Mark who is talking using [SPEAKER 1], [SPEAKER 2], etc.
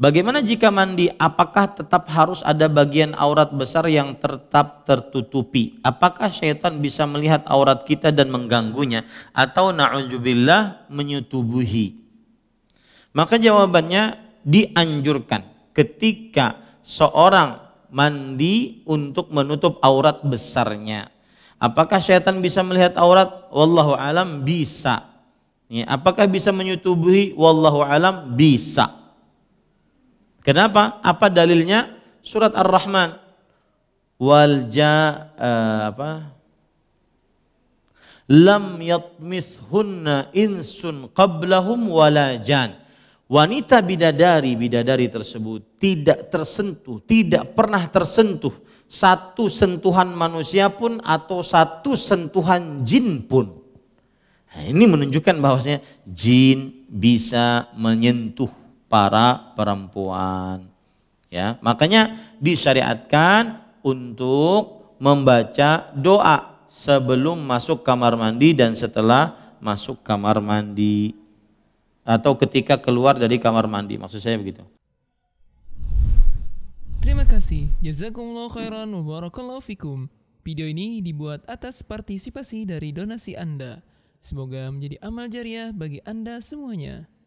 [SPEAKER 1] Bagaimana jika mandi? Apakah tetap harus ada bagian aurat besar yang tetap tertutupi? Apakah syaitan bisa melihat aurat kita dan mengganggunya atau na'udzubillah menyetubuhi? Maka jawabannya dianjurkan ketika seorang mandi untuk menutup aurat besarnya. Apakah syaitan bisa melihat aurat? Wallahu alam bisa. Apakah bisa menyetubuhi? Wallahu alam bisa. Kenapa? Apa dalilnya? Surat Ar-Rahman. Wal ja uh, eh, apa? Lam yatmithunna insun qablahum wala jan. Wanita bidadari bidadari tersebut tidak tersentuh, tidak pernah tersentuh satu sentuhan manusia pun atau satu sentuhan jin pun. Nah, ini menunjukkan bahwasanya jin bisa menyentuh para perempuan. Ya, makanya disyariatkan untuk membaca doa sebelum masuk kamar mandi dan setelah masuk kamar mandi atau ketika keluar dari kamar mandi. Maksud saya begitu.
[SPEAKER 2] Terima kasih. Jazakumullah khairan wa barakallahu fikum. Video ini dibuat atas partisipasi dari donasi Anda. Semoga menjadi amal jariah bagi Anda semuanya.